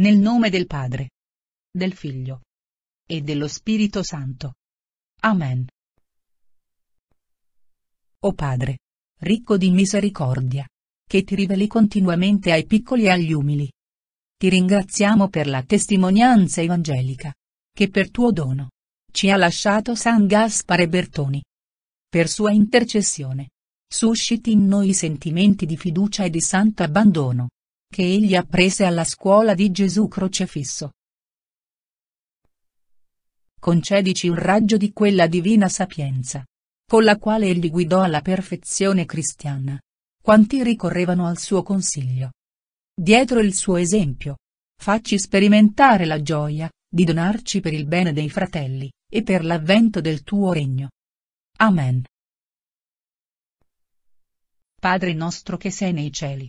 Nel nome del Padre, del Figlio e dello Spirito Santo. Amen. O Padre, ricco di misericordia, che ti riveli continuamente ai piccoli e agli umili. Ti ringraziamo per la testimonianza evangelica, che per tuo dono ci ha lasciato San Gaspare Bertoni. Per sua intercessione, susciti in noi sentimenti di fiducia e di santo abbandono che egli apprese alla scuola di Gesù Crocefisso. Concedici un raggio di quella divina sapienza, con la quale egli guidò alla perfezione cristiana. Quanti ricorrevano al suo consiglio. Dietro il suo esempio. Facci sperimentare la gioia, di donarci per il bene dei fratelli, e per l'avvento del tuo regno. Amen. Padre nostro che sei nei cieli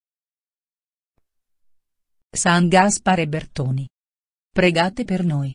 San Gaspare Bertoni. Pregate per noi.